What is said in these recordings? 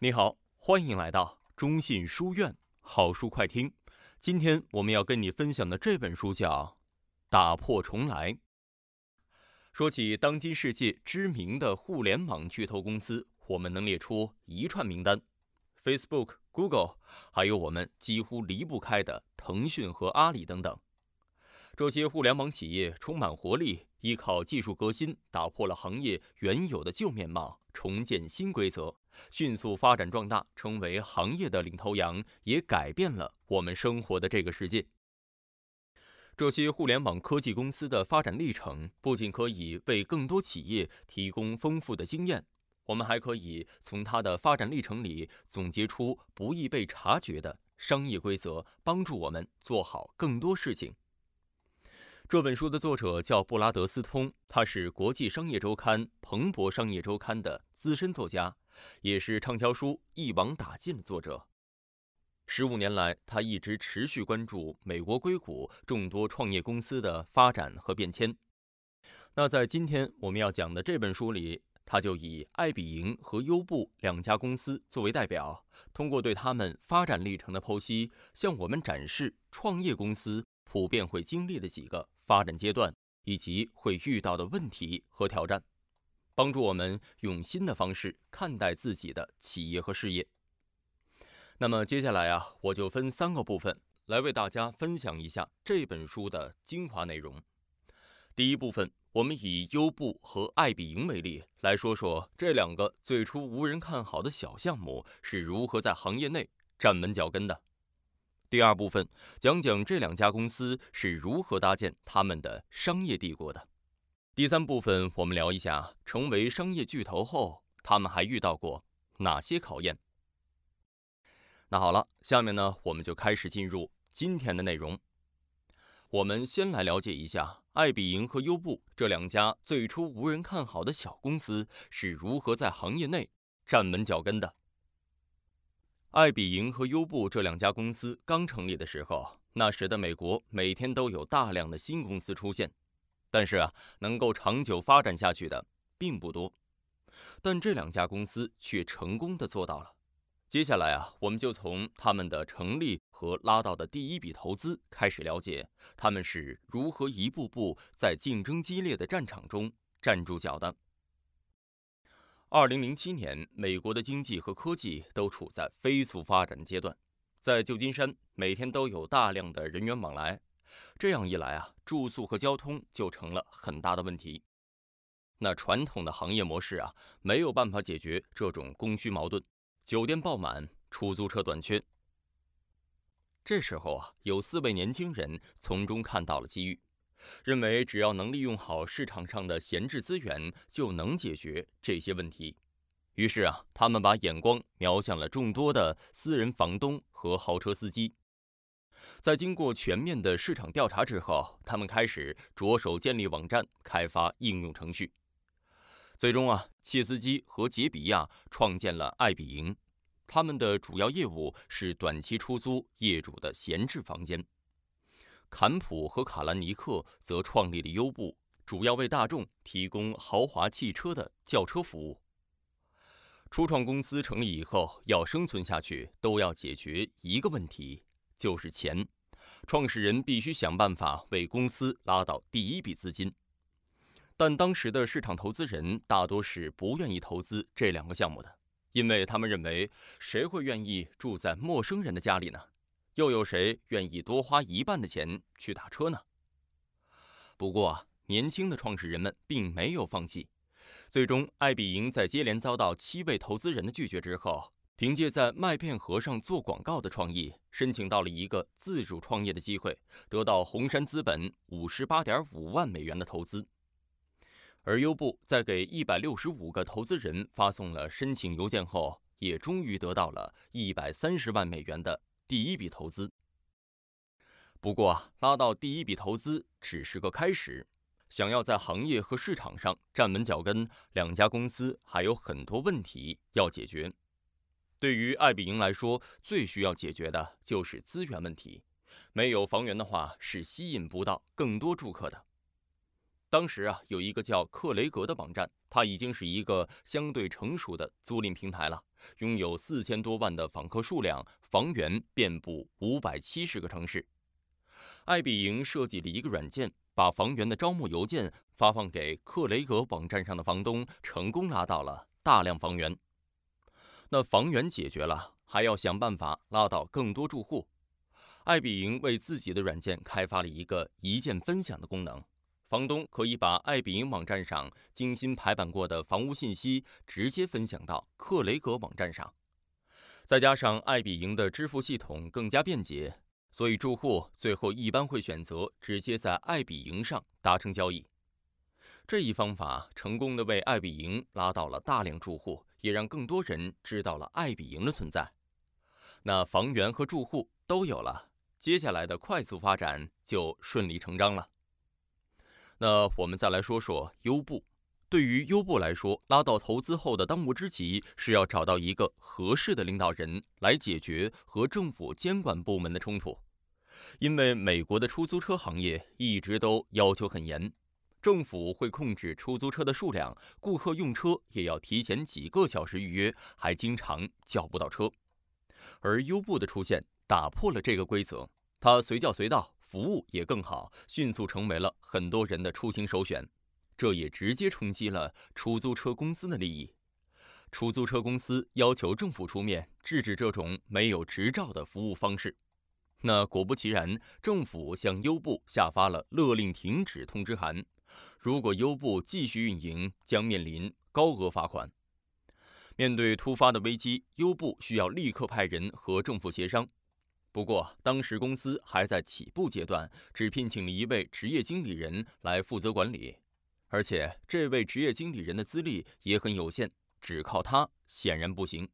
你好，欢迎来到中信书院好书快听。今天我们要跟你分享的这本书叫《打破重来》。说起当今世界知名的互联网巨头公司，我们能列出一串名单：Facebook、Google，还有我们几乎离不开的腾讯和阿里等等。这些互联网企业充满活力，依靠技术革新，打破了行业原有的旧面貌，重建新规则。迅速发展壮大，成为行业的领头羊，也改变了我们生活的这个世界。这些互联网科技公司的发展历程，不仅可以为更多企业提供丰富的经验，我们还可以从它的发展历程里总结出不易被察觉的商业规则，帮助我们做好更多事情。这本书的作者叫布拉德斯通，他是国际商业周刊、彭博商业周刊的资深作家。也是畅销书一网打尽的作者。十五年来，他一直持续关注美国硅谷众多创业公司的发展和变迁。那在今天我们要讲的这本书里，他就以爱彼迎和优步两家公司作为代表，通过对他们发展历程的剖析，向我们展示创业公司普遍会经历的几个发展阶段，以及会遇到的问题和挑战。帮助我们用新的方式看待自己的企业和事业。那么接下来啊，我就分三个部分来为大家分享一下这本书的精华内容。第一部分，我们以优步和爱彼迎为例，来说说这两个最初无人看好的小项目是如何在行业内站稳脚跟的。第二部分，讲讲这两家公司是如何搭建他们的商业帝国的。第三部分，我们聊一下成为商业巨头后，他们还遇到过哪些考验。那好了，下面呢，我们就开始进入今天的内容。我们先来了解一下，爱彼迎和优步这两家最初无人看好的小公司是如何在行业内站稳脚跟的。爱彼迎和优步这两家公司刚成立的时候，那时的美国每天都有大量的新公司出现。但是啊，能够长久发展下去的并不多，但这两家公司却成功的做到了。接下来啊，我们就从他们的成立和拉到的第一笔投资开始了解他们是如何一步步在竞争激烈的战场中站住脚的。二零零七年，美国的经济和科技都处在飞速发展阶段，在旧金山每天都有大量的人员往来。这样一来啊，住宿和交通就成了很大的问题。那传统的行业模式啊，没有办法解决这种供需矛盾，酒店爆满，出租车短缺。这时候啊，有四位年轻人从中看到了机遇，认为只要能利用好市场上的闲置资源，就能解决这些问题。于是啊，他们把眼光瞄向了众多的私人房东和豪车司机。在经过全面的市场调查之后，他们开始着手建立网站、开发应用程序。最终啊，切斯基和杰比亚创建了爱比营，他们的主要业务是短期出租业主的闲置房间。坎普和卡兰尼克则创立了优步，主要为大众提供豪华汽车的轿车服务。初创公司成立以后，要生存下去，都要解决一个问题。就是钱，创始人必须想办法为公司拉到第一笔资金。但当时的市场投资人大多是不愿意投资这两个项目的，因为他们认为谁会愿意住在陌生人的家里呢？又有谁愿意多花一半的钱去打车呢？不过年轻的创始人们并没有放弃。最终，艾比营在接连遭到七位投资人的拒绝之后。凭借在麦片盒上做广告的创意，申请到了一个自主创业的机会，得到红杉资本五十八点五万美元的投资。而优步在给一百六十五个投资人发送了申请邮件后，也终于得到了一百三十万美元的第一笔投资。不过，拉到第一笔投资只是个开始，想要在行业和市场上站稳脚跟，两家公司还有很多问题要解决。对于爱比营来说，最需要解决的就是资源问题。没有房源的话，是吸引不到更多住客的。当时啊，有一个叫克雷格的网站，它已经是一个相对成熟的租赁平台了，拥有四千多万的访客数量，房源遍布五百七十个城市。爱比营设计了一个软件，把房源的招募邮件发放给克雷格网站上的房东，成功拉到了大量房源。那房源解决了，还要想办法拉到更多住户。爱比营为自己的软件开发了一个一键分享的功能，房东可以把爱比营网站上精心排版过的房屋信息直接分享到克雷格网站上。再加上爱比营的支付系统更加便捷，所以住户最后一般会选择直接在爱比营上达成交易。这一方法成功的为爱比营拉到了大量住户。也让更多人知道了爱比营的存在，那房源和住户都有了，接下来的快速发展就顺理成章了。那我们再来说说优步，对于优步来说，拉到投资后的当务之急是要找到一个合适的领导人来解决和政府监管部门的冲突，因为美国的出租车行业一直都要求很严。政府会控制出租车的数量，顾客用车也要提前几个小时预约，还经常叫不到车。而优步的出现打破了这个规则，它随叫随到，服务也更好，迅速成为了很多人的出行首选。这也直接冲击了出租车公司的利益。出租车公司要求政府出面制止这种没有执照的服务方式。那果不其然，政府向优步下发了勒令停止通知函。如果优步继续运营，将面临高额罚款。面对突发的危机，优步需要立刻派人和政府协商。不过，当时公司还在起步阶段，只聘请了一位职业经理人来负责管理，而且这位职业经理人的资历也很有限，只靠他显然不行。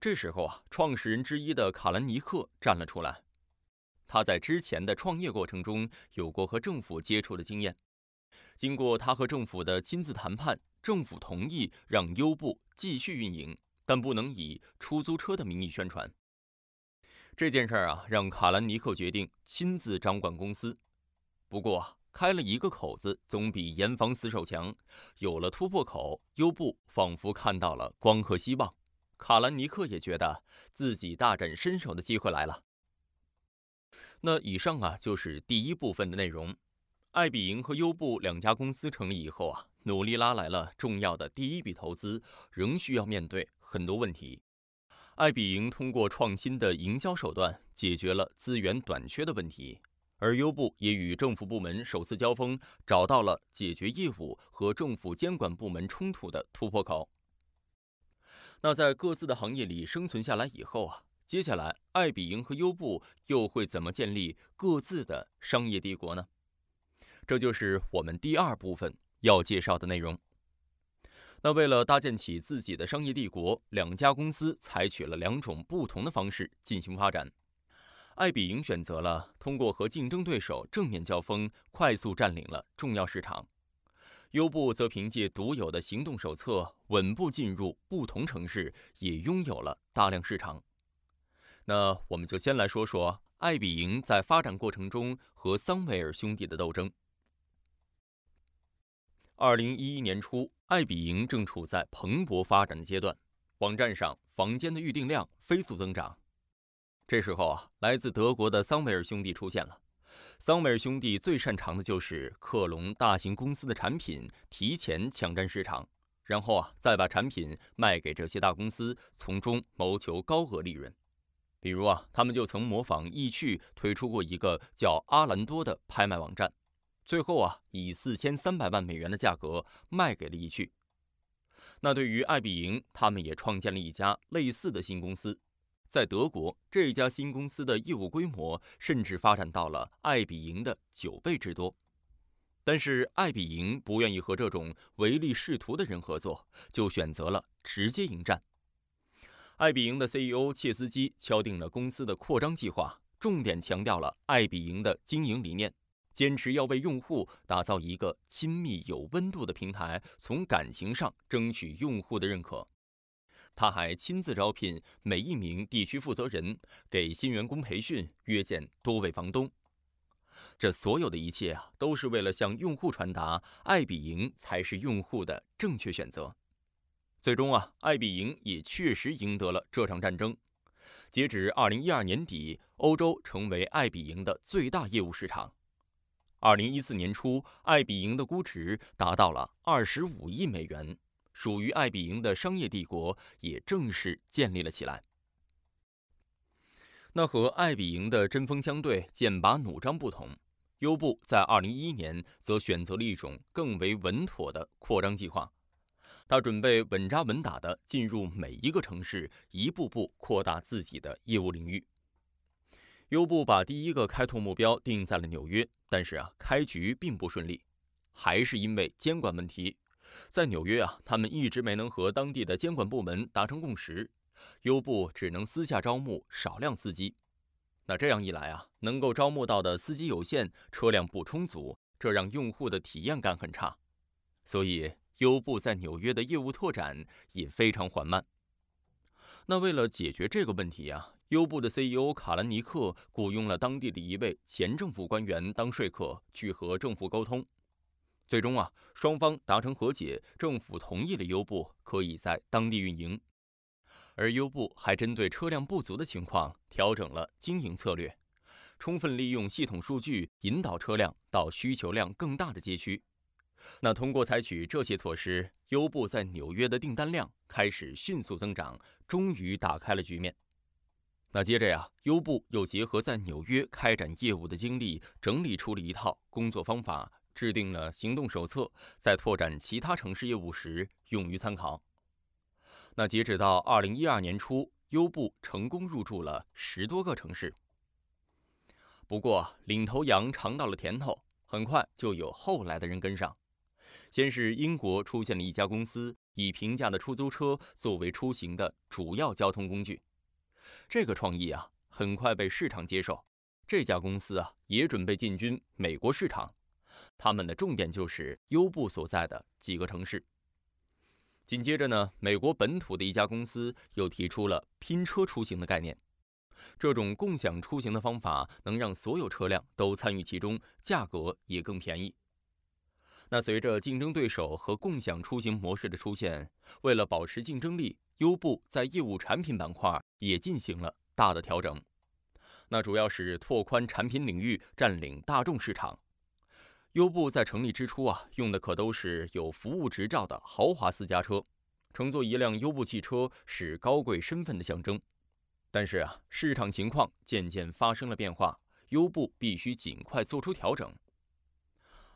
这时候啊，创始人之一的卡兰尼克站了出来，他在之前的创业过程中有过和政府接触的经验。经过他和政府的亲自谈判，政府同意让优步继续运营，但不能以出租车的名义宣传。这件事啊，让卡兰尼克决定亲自掌管公司。不过，开了一个口子，总比严防死守强。有了突破口，优步仿佛看到了光和希望。卡兰尼克也觉得自己大展身手的机会来了。那以上啊，就是第一部分的内容。爱彼迎和优步两家公司成立以后啊，努力拉来了重要的第一笔投资，仍需要面对很多问题。爱彼迎通过创新的营销手段解决了资源短缺的问题，而优步也与政府部门首次交锋，找到了解决业务和政府监管部门冲突的突破口。那在各自的行业里生存下来以后啊，接下来爱彼迎和优步又会怎么建立各自的商业帝国呢？这就是我们第二部分要介绍的内容。那为了搭建起自己的商业帝国，两家公司采取了两种不同的方式进行发展。艾比营选择了通过和竞争对手正面交锋，快速占领了重要市场；优步则凭借独有的行动手册，稳步进入不同城市，也拥有了大量市场。那我们就先来说说艾比营在发展过程中和桑维尔兄弟的斗争。二零一一年初，爱彼迎正处在蓬勃发展的阶段，网站上房间的预订量飞速增长。这时候啊，来自德国的桑维尔兄弟出现了。桑维尔兄弟最擅长的就是克隆大型公司的产品，提前抢占市场，然后啊，再把产品卖给这些大公司，从中谋求高额利润。比如啊，他们就曾模仿易趣推出过一个叫阿兰多的拍卖网站。最后啊，以四千三百万美元的价格卖给了易趣。那对于爱彼迎，他们也创建了一家类似的新公司，在德国，这家新公司的业务规模甚至发展到了爱彼迎的九倍之多。但是爱彼迎不愿意和这种唯利是图的人合作，就选择了直接迎战。爱彼迎的 CEO 切斯基敲定了公司的扩张计划，重点强调了爱彼迎的经营理念。坚持要为用户打造一个亲密有温度的平台，从感情上争取用户的认可。他还亲自招聘每一名地区负责人，给新员工培训、约见多位房东。这所有的一切啊，都是为了向用户传达，爱比营才是用户的正确选择。最终啊，爱比营也确实赢得了这场战争。截止二零一二年底，欧洲成为爱比营的最大业务市场。二零一四年初，爱彼迎的估值达到了二十五亿美元，属于爱彼迎的商业帝国也正式建立了起来。那和爱彼迎的针锋相对、剑拔弩张不同，优步在二零一一年则选择了一种更为稳妥的扩张计划，他准备稳扎稳打的进入每一个城市，一步步扩大自己的业务领域。优步把第一个开拓目标定在了纽约，但是啊，开局并不顺利，还是因为监管问题。在纽约啊，他们一直没能和当地的监管部门达成共识，优步只能私下招募少量司机。那这样一来啊，能够招募到的司机有限，车辆不充足，这让用户的体验感很差。所以，优步在纽约的业务拓展也非常缓慢。那为了解决这个问题啊。优步的 CEO 卡兰尼克雇佣了当地的一位前政府官员当说客，去和政府沟通。最终啊，双方达成和解，政府同意了优步可以在当地运营。而优步还针对车辆不足的情况，调整了经营策略，充分利用系统数据引导车辆到需求量更大的街区。那通过采取这些措施，优步在纽约的订单量开始迅速增长，终于打开了局面。那接着呀，优步又结合在纽约开展业务的经历，整理出了一套工作方法，制定了行动手册，在拓展其他城市业务时用于参考。那截止到二零一二年初，优步成功入驻了十多个城市。不过，领头羊尝到了甜头，很快就有后来的人跟上。先是英国出现了一家公司，以平价的出租车作为出行的主要交通工具。这个创意啊，很快被市场接受。这家公司啊，也准备进军美国市场。他们的重点就是优步所在的几个城市。紧接着呢，美国本土的一家公司又提出了拼车出行的概念。这种共享出行的方法能让所有车辆都参与其中，价格也更便宜。那随着竞争对手和共享出行模式的出现，为了保持竞争力。优步在业务产品板块也进行了大的调整，那主要是拓宽产品领域，占领大众市场。优步在成立之初啊，用的可都是有服务执照的豪华私家车，乘坐一辆优步汽车是高贵身份的象征。但是啊，市场情况渐渐发生了变化，优步必须尽快做出调整。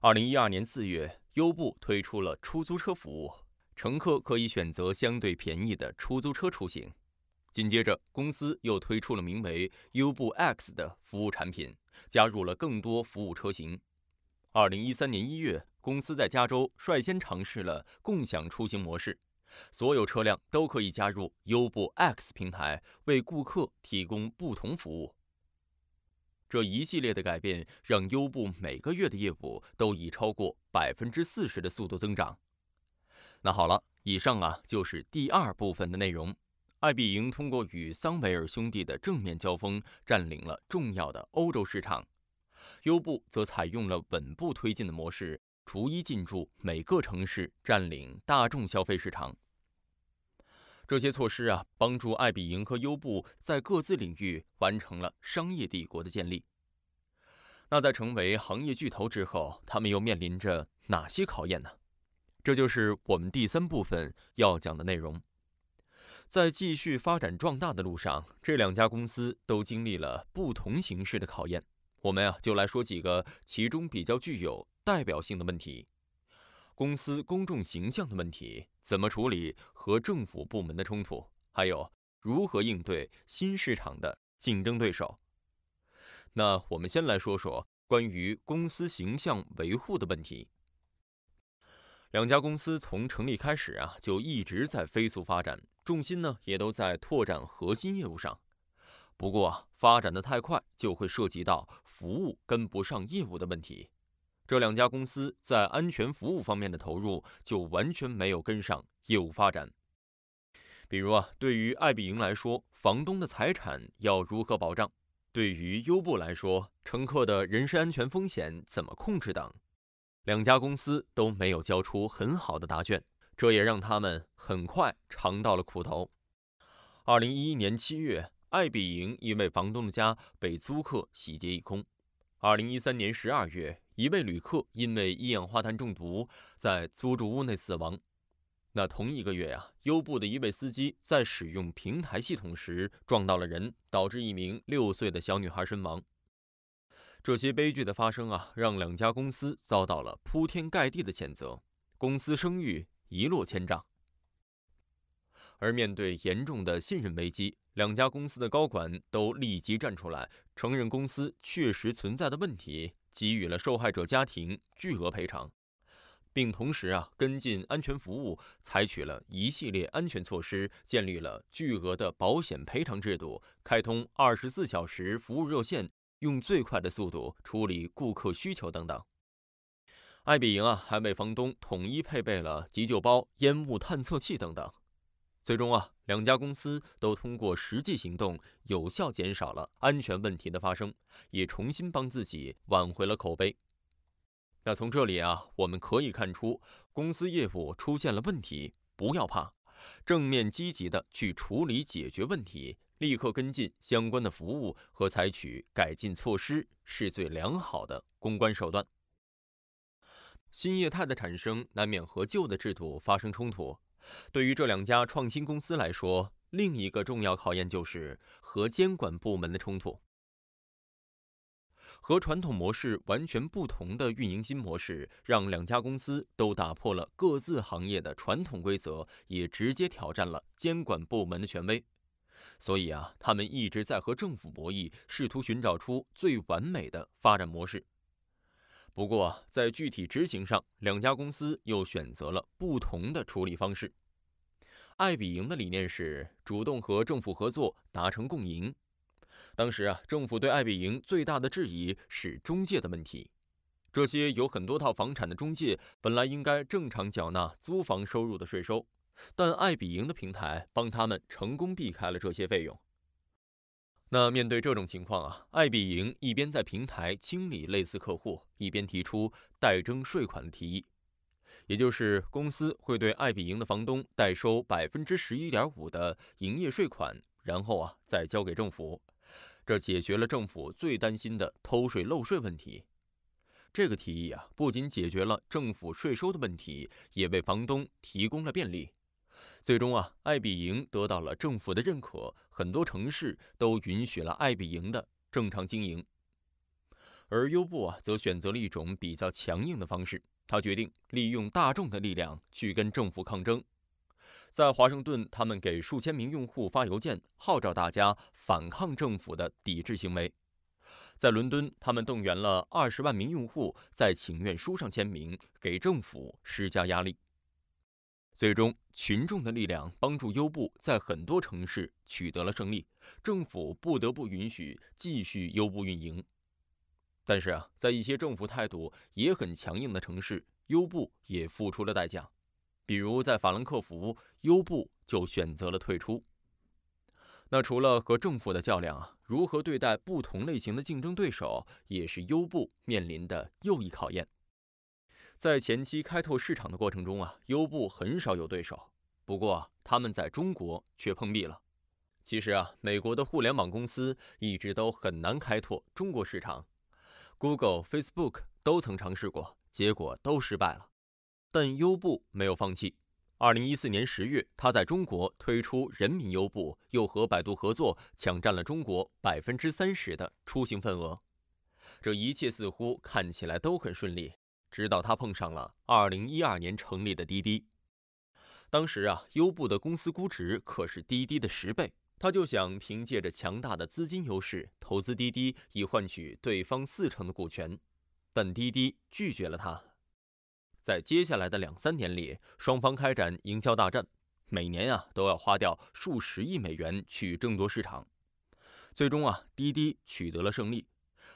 二零一二年四月，优步推出了出租车服务。乘客可以选择相对便宜的出租车出行。紧接着，公司又推出了名为“优步 X” 的服务产品，加入了更多服务车型。二零一三年一月，公司在加州率先尝试了共享出行模式，所有车辆都可以加入优步 X 平台，为顾客提供不同服务。这一系列的改变让优步每个月的业务都以超过百分之四十的速度增长。那好了，以上啊就是第二部分的内容。艾比营通过与桑维尔兄弟的正面交锋，占领了重要的欧洲市场；优步则采用了稳步推进的模式，逐一进驻每个城市，占领大众消费市场。这些措施啊，帮助艾比营和优步在各自领域完成了商业帝国的建立。那在成为行业巨头之后，他们又面临着哪些考验呢？这就是我们第三部分要讲的内容。在继续发展壮大的路上，这两家公司都经历了不同形式的考验。我们啊，就来说几个其中比较具有代表性的问题：公司公众形象的问题怎么处理，和政府部门的冲突，还有如何应对新市场的竞争对手。那我们先来说说关于公司形象维护的问题。两家公司从成立开始啊，就一直在飞速发展，重心呢也都在拓展核心业务上。不过，发展的太快就会涉及到服务跟不上业务的问题。这两家公司在安全服务方面的投入就完全没有跟上业务发展。比如啊，对于爱彼迎来说，房东的财产要如何保障？对于优步来说，乘客的人身安全风险怎么控制等？两家公司都没有交出很好的答卷，这也让他们很快尝到了苦头。二零一一年七月，艾比营因为房东的家被租客洗劫一空；二零一三年十二月，一位旅客因为一氧化碳中毒在租住屋内死亡。那同一个月呀，优步的一位司机在使用平台系统时撞到了人，导致一名六岁的小女孩身亡。这些悲剧的发生啊，让两家公司遭到了铺天盖地的谴责，公司声誉一落千丈。而面对严重的信任危机，两家公司的高管都立即站出来承认公司确实存在的问题，给予了受害者家庭巨额赔偿，并同时啊跟进安全服务，采取了一系列安全措施，建立了巨额的保险赔偿制度，开通二十四小时服务热线。用最快的速度处理顾客需求等等。爱比营啊，还为房东统一配备了急救包、烟雾探测器等等。最终啊，两家公司都通过实际行动，有效减少了安全问题的发生，也重新帮自己挽回了口碑。那从这里啊，我们可以看出，公司业务出现了问题，不要怕，正面积极的去处理解决问题。立刻跟进相关的服务和采取改进措施，是最良好的公关手段。新业态的产生难免和旧的制度发生冲突，对于这两家创新公司来说，另一个重要考验就是和监管部门的冲突。和传统模式完全不同的运营新模式，让两家公司都打破了各自行业的传统规则，也直接挑战了监管部门的权威。所以啊，他们一直在和政府博弈，试图寻找出最完美的发展模式。不过，在具体执行上，两家公司又选择了不同的处理方式。爱彼迎的理念是主动和政府合作，达成共赢。当时啊，政府对爱彼迎最大的质疑是中介的问题。这些有很多套房产的中介，本来应该正常缴纳租房收入的税收。但爱比营的平台帮他们成功避开了这些费用。那面对这种情况啊，爱比营一边在平台清理类似客户，一边提出代征税款的提议，也就是公司会对爱比营的房东代收百分之十一点五的营业税款，然后啊再交给政府。这解决了政府最担心的偷税漏税问题。这个提议啊，不仅解决了政府税收的问题，也为房东提供了便利。最终啊，爱比营得到了政府的认可，很多城市都允许了爱比营的正常经营。而优步啊，则选择了一种比较强硬的方式，他决定利用大众的力量去跟政府抗争。在华盛顿，他们给数千名用户发邮件，号召大家反抗政府的抵制行为；在伦敦，他们动员了二十万名用户在请愿书上签名，给政府施加压力。最终，群众的力量帮助优步在很多城市取得了胜利，政府不得不允许继续优步运营。但是，啊，在一些政府态度也很强硬的城市，优步也付出了代价，比如在法兰克福，优步就选择了退出。那除了和政府的较量，如何对待不同类型的竞争对手，也是优步面临的又一考验。在前期开拓市场的过程中啊，优步很少有对手。不过，他们在中国却碰壁了。其实啊，美国的互联网公司一直都很难开拓中国市场，Google、Facebook 都曾尝试过，结果都失败了。但优步没有放弃。二零一四年十月，他在中国推出“人民优步”，又和百度合作，抢占了中国百分之三十的出行份额。这一切似乎看起来都很顺利。直到他碰上了2012年成立的滴滴，当时啊，优步的公司估值可是滴滴的十倍，他就想凭借着强大的资金优势投资滴滴，以换取对方四成的股权。但滴滴拒绝了他。在接下来的两三年里，双方开展营销大战，每年啊都要花掉数十亿美元去争夺市场。最终啊，滴滴取得了胜利。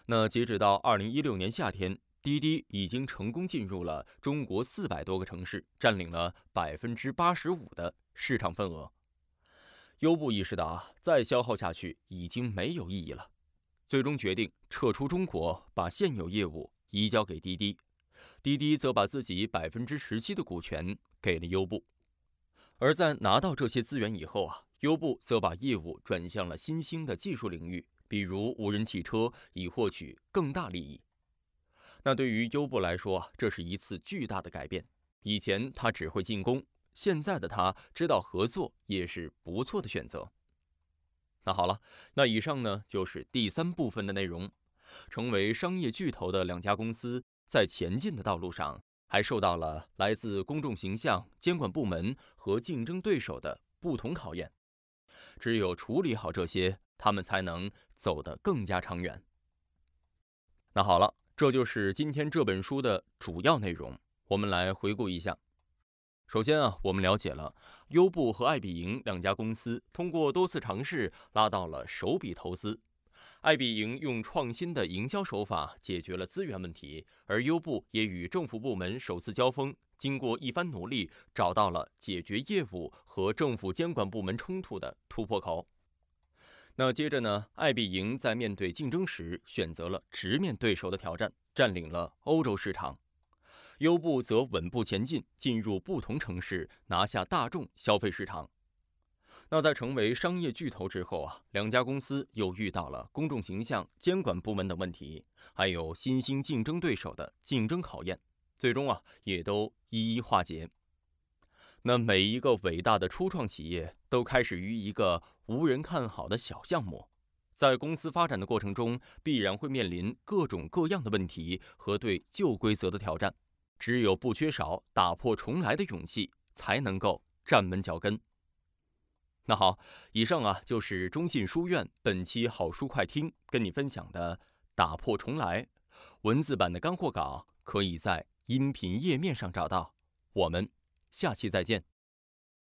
那截止到2016年夏天。滴滴已经成功进入了中国四百多个城市，占领了百分之八十五的市场份额。优步意识到啊，再消耗下去已经没有意义了，最终决定撤出中国，把现有业务移交给滴滴。滴滴则把自己百分之十七的股权给了优步。而在拿到这些资源以后啊，优步则把业务转向了新兴的技术领域，比如无人汽车，以获取更大利益。那对于优步来说，这是一次巨大的改变。以前他只会进攻，现在的他知道合作也是不错的选择。那好了，那以上呢就是第三部分的内容。成为商业巨头的两家公司在前进的道路上，还受到了来自公众形象、监管部门和竞争对手的不同考验。只有处理好这些，他们才能走得更加长远。那好了。这就是今天这本书的主要内容。我们来回顾一下。首先啊，我们了解了优步和爱彼迎两家公司通过多次尝试拉到了首笔投资。爱彼迎用创新的营销手法解决了资源问题，而优步也与政府部门首次交锋，经过一番努力找到了解决业务和政府监管部门冲突的突破口。那接着呢？艾比营在面对竞争时，选择了直面对手的挑战，占领了欧洲市场；优步则稳步前进，进入不同城市，拿下大众消费市场。那在成为商业巨头之后啊，两家公司又遇到了公众形象、监管部门等问题，还有新兴竞争对手的竞争考验，最终啊，也都一一化解。那每一个伟大的初创企业都开始于一个无人看好的小项目，在公司发展的过程中必然会面临各种各样的问题和对旧规则的挑战，只有不缺少打破重来的勇气，才能够站稳脚跟。那好，以上啊就是中信书院本期好书快听跟你分享的《打破重来》，文字版的干货稿可以在音频页面上找到，我们。下期再见。